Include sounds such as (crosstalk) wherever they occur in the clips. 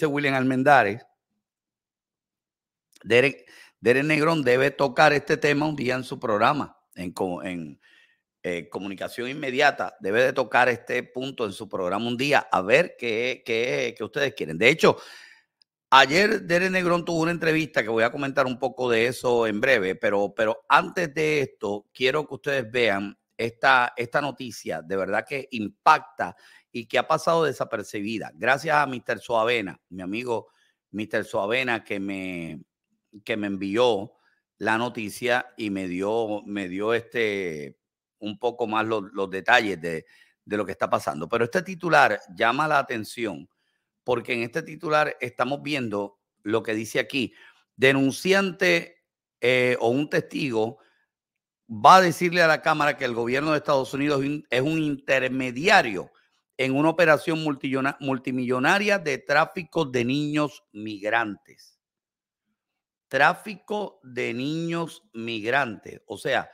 dice William Almendares, Derek, Derek, Negrón debe tocar este tema un día en su programa, en, eh, comunicación inmediata, debe de tocar este punto en su programa un día, a ver qué, ustedes quieren. De hecho, ayer Derek Negrón tuvo una entrevista que voy a comentar un poco de eso en breve, pero, pero antes de esto, quiero que ustedes vean esta noticia, de verdad que impacta y que ha pasado desapercibida. Gracias a Mr. Suavena, mi amigo Mr. Suavena, que me, que me envió la noticia y me dio, me dio este, un poco más los, detalles de, lo que está pasando. Pero este titular llama la atención porque en este titular estamos viendo lo que dice aquí. Denunciante eh, o un testigo va a decirle a la Cámara que el gobierno de Estados Unidos es un intermediario en una operación multimillonaria de tráfico de niños migrantes. Tráfico de niños migrantes, o sea,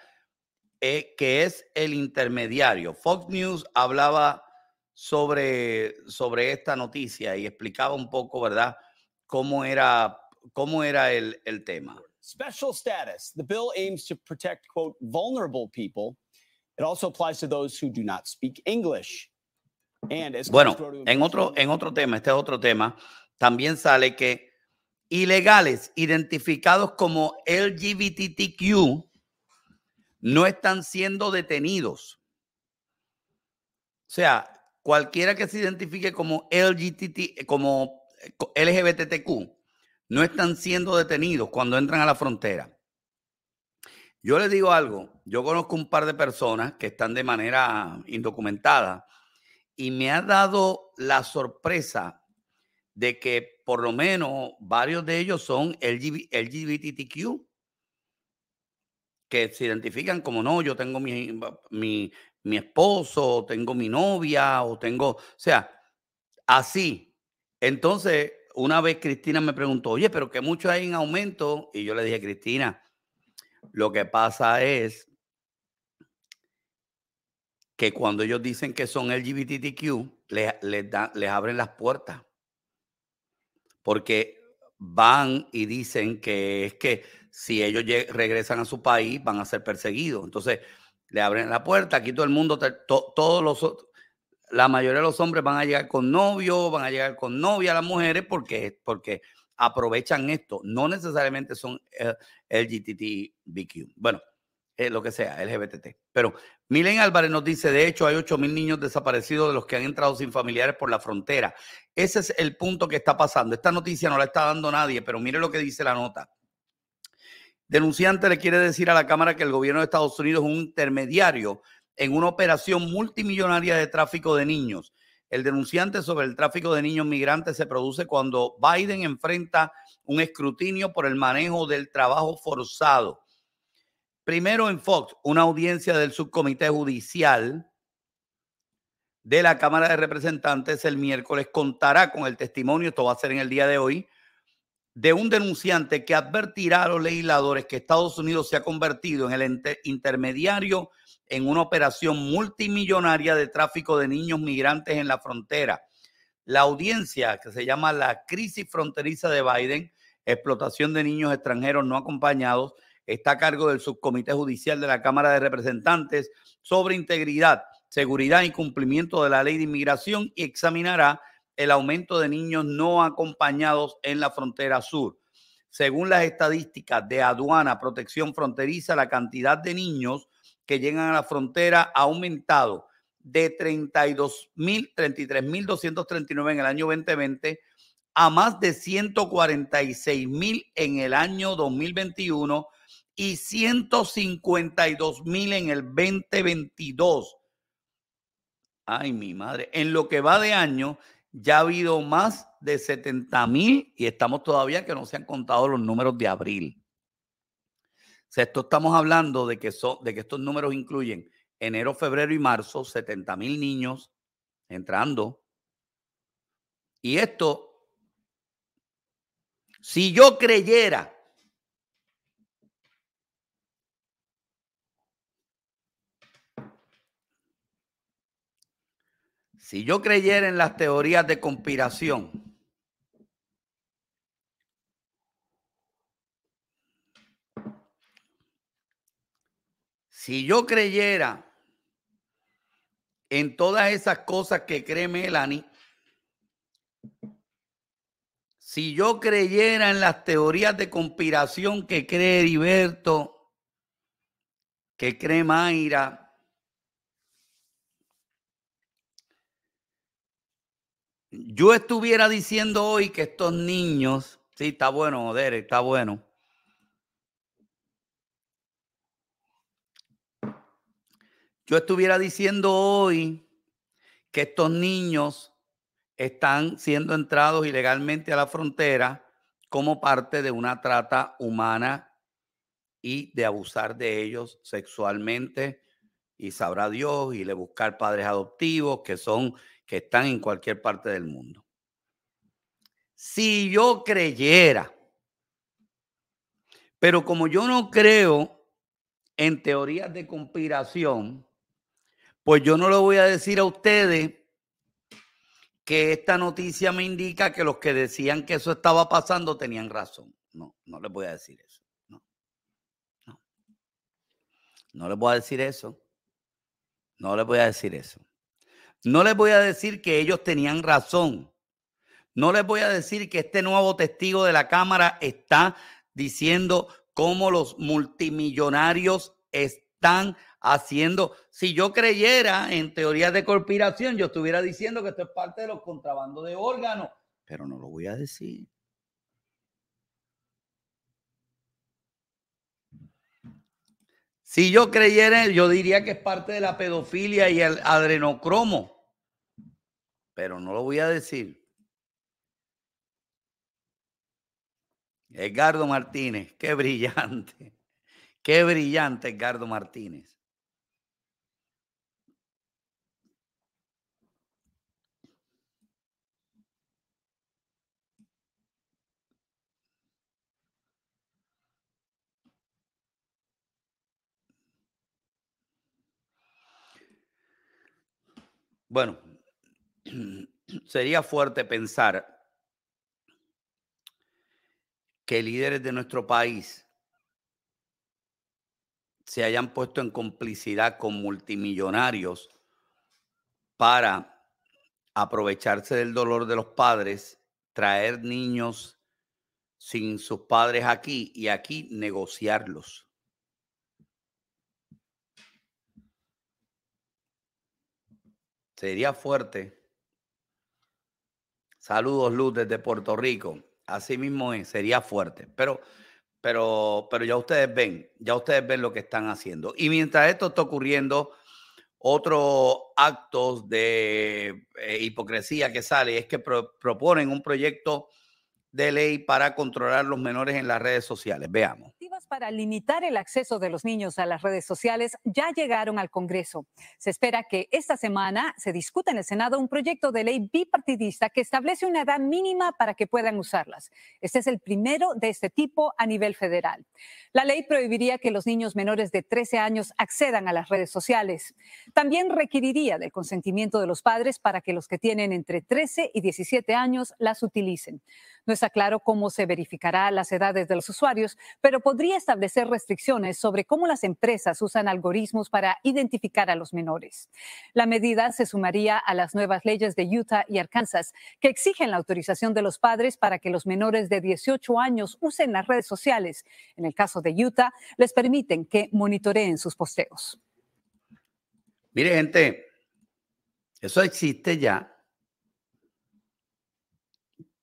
eh, que es el intermediario. Fox News hablaba sobre, sobre esta noticia y explicaba un poco, ¿verdad?, cómo era, cómo era el, el tema. Special status. The bill aims to protect, quote, vulnerable people. It also applies to those who do not speak English. Bueno, en otro, en otro tema, este es otro tema, también sale que ilegales identificados como LGBTQ no están siendo detenidos. O sea, cualquiera que se identifique como LGBT, como eh, LGBTQ, no están siendo detenidos cuando entran a la frontera. Yo les digo algo, yo conozco un par de personas que están de manera indocumentada y me ha dado la sorpresa de que por lo menos varios de ellos son LGBTQ, que se identifican como no, yo tengo mi, mi esposo, tengo mi novia, o tengo, o sea, así. Entonces, una vez Cristina me preguntó, oye, pero que mucho hay en aumento, y yo le dije, Cristina, lo que pasa es que cuando ellos dicen que son LGBTQ, les, les, abren las puertas. Porque van y dicen que es que si ellos regresan a su país van a ser perseguidos. Entonces le abren la puerta, aquí todo el mundo, todos los, la mayoría de los hombres van a llegar con novio, van a llegar con novia las mujeres porque, porque aprovechan esto. No necesariamente son eh, LGBTQ. Bueno, eh, lo que sea, LGBT. Pero Milen Álvarez nos dice, de hecho, hay ocho mil niños desaparecidos de los que han entrado sin familiares por la frontera. Ese es el punto que está pasando. Esta noticia no la está dando nadie, pero mire lo que dice la nota. Denunciante le quiere decir a la Cámara que el gobierno de Estados Unidos es un intermediario en una operación multimillonaria de tráfico de niños. El denunciante sobre el tráfico de niños migrantes se produce cuando Biden enfrenta un escrutinio por el manejo del trabajo forzado Primero en Fox, una audiencia del subcomité judicial de la Cámara de Representantes el miércoles contará con el testimonio, esto va a ser en el día de hoy, de un denunciante que advertirá a los legisladores que Estados Unidos se ha convertido en el intermediario en una operación multimillonaria de tráfico de niños migrantes en la frontera. La audiencia, que se llama la crisis fronteriza de Biden, explotación de niños extranjeros no acompañados, está a cargo del Subcomité Judicial de la Cámara de Representantes sobre Integridad, Seguridad y Cumplimiento de la Ley de Inmigración y examinará el aumento de niños no acompañados en la frontera sur. Según las estadísticas de aduana, protección fronteriza, la cantidad de niños que llegan a la frontera ha aumentado de 32.000, 33.239 en el año 2020 a más de 146.000 en el año 2021 y 152 mil en el 2022. Ay, mi madre. En lo que va de año, ya ha habido más de 70 mil y estamos todavía que no se han contado los números de abril. O sea, esto estamos hablando de que, de que estos números incluyen enero, febrero y marzo, 70 mil niños entrando. Y esto, si yo creyera Si yo creyera en las teorías de conspiración, si yo creyera en todas esas cosas que cree Melanie, si yo creyera en las teorías de conspiración que cree Heriberto, que cree Mayra, yo estuviera diciendo hoy que estos niños, sí, está bueno, joder, está bueno. Yo estuviera diciendo hoy que estos niños están siendo entrados ilegalmente a la frontera como parte de una trata humana y de abusar de ellos sexualmente y sabrá Dios y le buscar padres adoptivos que son que están en cualquier parte del mundo. Si yo creyera, pero como yo no creo en teorías de conspiración, pues yo no le voy a decir a ustedes que esta noticia me indica que los que decían que eso estaba pasando tenían razón. No, no les voy a decir eso. No, no. no les voy a decir eso. No les voy a decir eso. No les voy a decir que ellos tenían razón. No les voy a decir que este nuevo testigo de la Cámara está diciendo cómo los multimillonarios están haciendo. Si yo creyera en teorías de conspiración, yo estuviera diciendo que esto es parte de los contrabandos de órganos, pero no lo voy a decir. Si yo creyera, yo diría que es parte de la pedofilia y el adrenocromo pero no lo voy a decir. Edgardo Martínez, qué brillante. (laughs) Qué brillante Edgardo Martínez. Bueno, sería fuerte pensar que líderes de nuestro país se hayan puesto en complicidad con multimillonarios para aprovecharse del dolor de los padres, traer niños sin sus padres aquí y aquí negociarlos. Sería fuerte Saludos, Luz, desde Puerto Rico. Así mismo es, sería fuerte. Pero, pero, pero ya ustedes ven, ya ustedes ven lo que están haciendo. Y mientras esto está ocurriendo, otro acto de eh, hipocresía que sale es que proponen un proyecto de ley para controlar los menores en las redes sociales. Veamos para limitar el acceso de los niños a las redes sociales ya llegaron al Congreso. Se espera que esta semana se discuta en el Senado un proyecto de ley bipartidista que establece una edad mínima para que puedan usarlas. Este es el primero de este tipo a nivel federal. La ley prohibiría que los niños menores de 13 años accedan a las redes sociales. También requeriría del consentimiento de los padres para que los que tienen entre 13 y 17 años las utilicen. No está claro cómo se verificará las edades de los usuarios, pero podría establecer restricciones sobre cómo las empresas usan algoritmos para identificar a los menores. La medida se sumaría a las nuevas leyes de Utah y Arkansas que exigen la autorización de los padres para que los menores de 18 años usen las redes sociales. En el caso de Utah, les permiten que monitoreen sus posteos. Mire, gente, eso existe ya.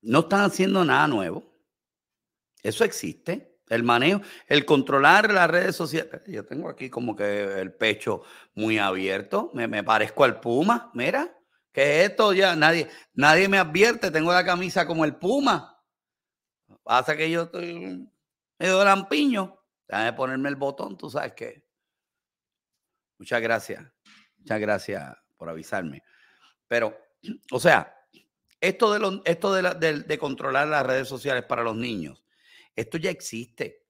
No están haciendo nada nuevo. Eso existe. El manejo, el controlar las redes sociales. Yo tengo aquí como que el pecho muy abierto. Me, parezco al Puma. Mira, que esto ya nadie, nadie me advierte. Tengo la camisa como el Puma. Pasa que yo estoy medio lampiño. Déjame ponerme el botón, tú sabes qué. Muchas gracias. Muchas gracias por avisarme. Pero, (clears throat) o sea, esto de, lo, esto de, controlar las redes sociales para los niños, esto ya existe.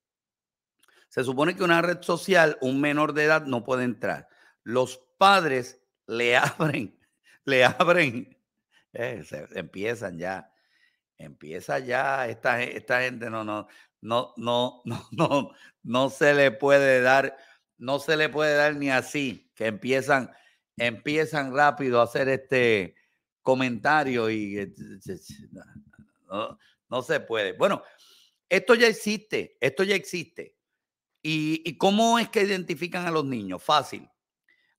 Se supone que una red social, un menor de edad no puede entrar. Los padres le (laughs) abren, le abren, eh, empiezan ya, empieza ya, esta, esta gente no, no, no, no, (laughs) no, no, no se le puede dar, no se le puede dar ni así, que empiezan, empiezan rápido a hacer este, comentarios y eh, no, se puede. Bueno, esto ya existe, esto ya existe. ¿Y, ¿Y cómo es que identifican a los niños? Fácil.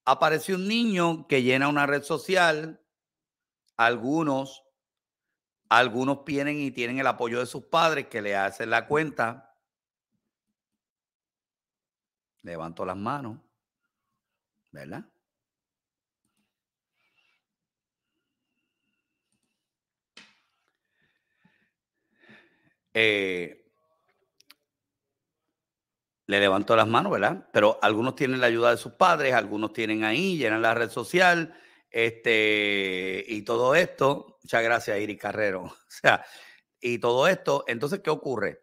Aparece un niño que llena una red social, algunos, algunos tienen y tienen el apoyo de sus padres que le hacen la cuenta. Levanto las manos, ¿verdad? Eh, le levanto las manos, ¿verdad? Pero algunos tienen la ayuda de sus padres, algunos tienen ahí, llenan la red social, este, y todo esto. Muchas gracias, Iri Carrero. (laughs) O sea, y todo esto. Entonces, ¿qué ocurre?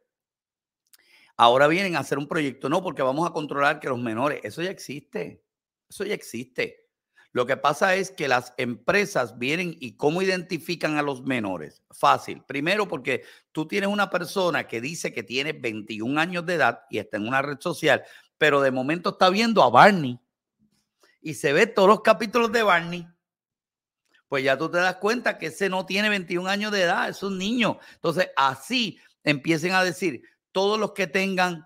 Ahora vienen a hacer un proyecto, no, porque vamos a controlar que los menores, eso ya existe, eso ya existe. Lo que pasa es que las empresas vienen y cómo identifican a los menores. Fácil. Primero porque tú tienes una persona que dice que tiene 21 años de edad y está en una red social, pero de momento está viendo a Barney y se ve todos los capítulos de Barney. Pues ya tú te das cuenta que ese no tiene 21 años de edad, es un niño. Entonces así empiecen a decir todos los que tengan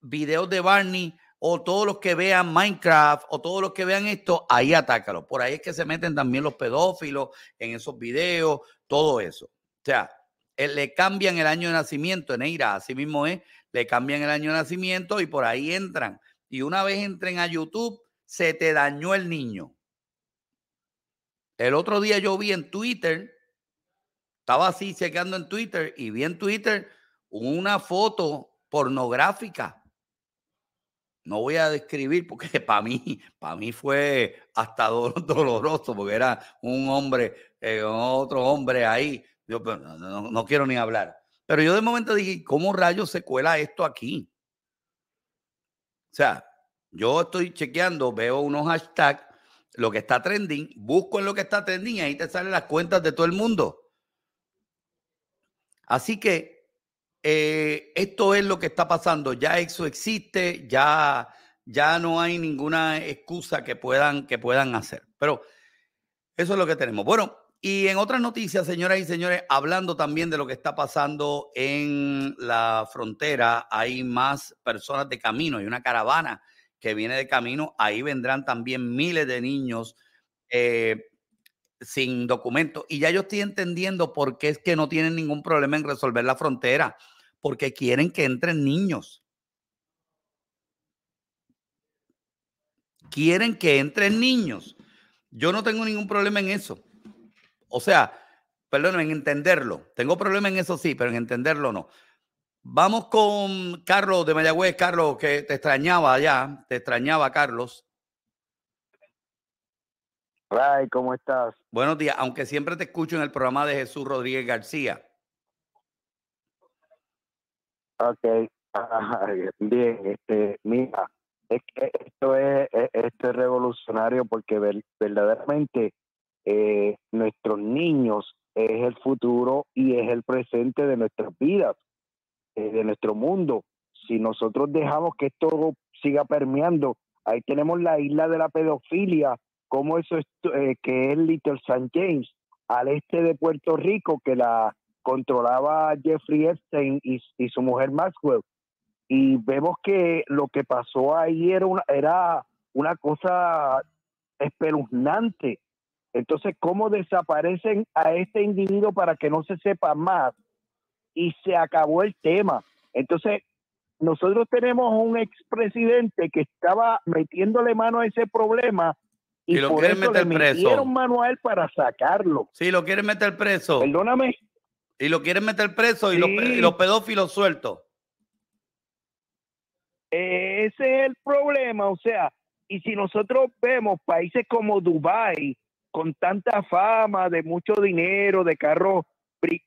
videos de Barney, o todos los que vean Minecraft o todos los que vean esto, ahí atácalo. Por ahí es que se meten también los pedófilos en esos videos, todo eso. O sea, eh, le cambian el año de nacimiento, en Neira, así mismo es, le cambian el año de nacimiento y por ahí entran. Y una vez entren a YouTube, se te dañó el niño. El otro día yo vi en Twitter, estaba así checando en Twitter y vi en Twitter una foto pornográfica no voy a describir porque (laughs) para mí, para mí fue hasta (laughs) doloroso porque era un hombre, eh, otro hombre ahí. Yo pues, no, no, quiero ni hablar. Pero yo de momento dije, ¿cómo rayos se cuela esto aquí? O sea, yo estoy chequeando, veo unos hashtags, lo que está trending, busco en lo que está trending y ahí te salen las cuentas de todo el mundo. Así que eh, esto es lo que está pasando. Ya eso existe, ya, ya no hay ninguna excusa que puedan, que puedan hacer. Pero eso es lo que tenemos. Bueno, y en otras noticias, señoras y señores, hablando también de lo que está pasando en la frontera, hay más personas de camino, hay una caravana que viene de camino, ahí vendrán también miles de niños eh, sin documentos. Y ya yo estoy entendiendo por qué es que no tienen ningún problema en resolver la frontera porque quieren que entren niños. Quieren que entren niños. Yo no tengo ningún problema en eso. O sea, perdónenme en entenderlo. Tengo problema en eso sí, pero en entenderlo no. Vamos con Carlos de Mayagüez. Carlos, que te extrañaba allá, te extrañaba, Carlos. Hola, ¿cómo estás? Buenos días, aunque siempre te escucho en el programa de Jesús Rodríguez García. Ok, bien, este, mira, es que esto es, revolucionario porque verdaderamente eh, nuestros niños es el futuro y es el presente de nuestras vidas, eh, de nuestro mundo. Si nosotros dejamos que esto siga permeando, ahí tenemos la isla de la pedofilia, como eso eh, que es Little St. James, al este de Puerto Rico, que la controlaba Jeffrey Epstein y, su mujer Maxwell. Y vemos que lo que pasó ahí era una, era una cosa espeluznante. Entonces, ¿cómo desaparecen a este individuo para que no se sepa más? Y se acabó el tema. Entonces, nosotros tenemos un expresidente que estaba metiéndole mano a ese problema y, lo le preso. metieron mano a para sacarlo. Sí, lo quieren meter preso. Perdóname, y lo quieren meter preso y, los, pedófilos sueltos. Ese es el problema, o sea, y si nosotros vemos países como Dubái, con tanta fama, de mucho dinero, de carros,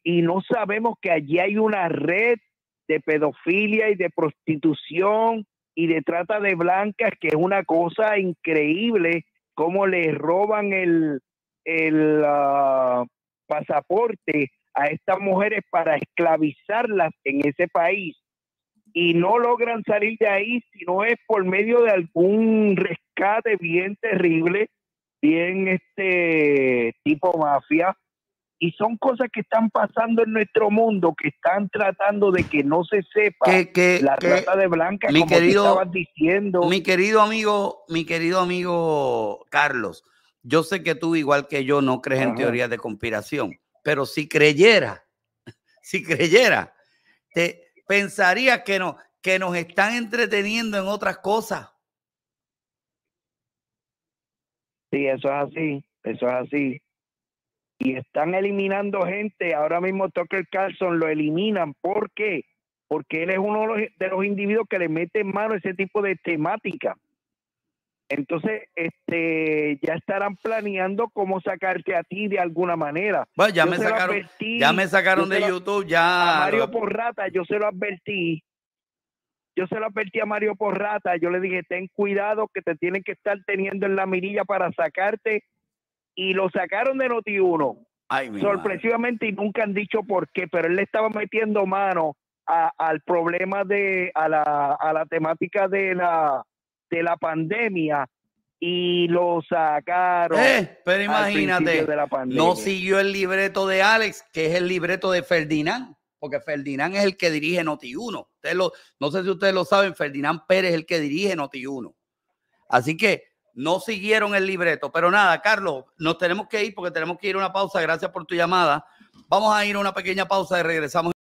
y no sabemos que allí hay una red de pedofilia y de prostitución y de trata de blancas, que es una cosa increíble, cómo les roban el, ah, pasaporte a estas mujeres para esclavizarlas en ese país y no logran salir de ahí si no es por medio de algún rescate bien terrible, bien este tipo mafia. Y son cosas que están pasando en nuestro mundo, que están tratando de que no se sepa que, la de blanca, mi querido, diciendo. Mi querido amigo, mi querido amigo Carlos, yo sé que tú, igual que yo, no crees en teorías de conspiración. Pero si creyera, (laughs) si creyera, te pensaría que, no, que nos están entreteniendo en otras cosas. Sí, eso es así, eso es así. Y están eliminando gente. Ahora mismo Tucker Carlson lo eliminan. ¿Por qué? Porque él es uno de los individuos que le mete en mano ese tipo de temática. Entonces, este, ya estarán planeando cómo sacarte a ti de alguna manera. Bueno, ya, me sacaron, ya me sacaron de YouTube, ya. A Mario Porrata, yo se lo advertí. Yo se lo advertí a Mario Porrata. Yo le dije, ten cuidado que te tienen que estar teniendo en la mirilla para sacarte. Y lo sacaron de Noti1. Sorpresivamente, y nunca han dicho por qué, pero él le estaba metiendo mano al problema de, a la, a la temática de la de la pandemia y lo sacaron. Eh, pero imagínate, de la no siguió el libreto de Alex, que es el libreto de Ferdinand, porque Ferdinand es el que dirige Noti1. lo, no sé si ustedes lo saben, Ferdinand Pérez es el que dirige Noti1. Así que no siguieron el libreto. Pero nada, Carlos, nos tenemos que ir porque tenemos que ir a una pausa. Gracias por tu llamada. Vamos a ir a una pequeña pausa y regresamos.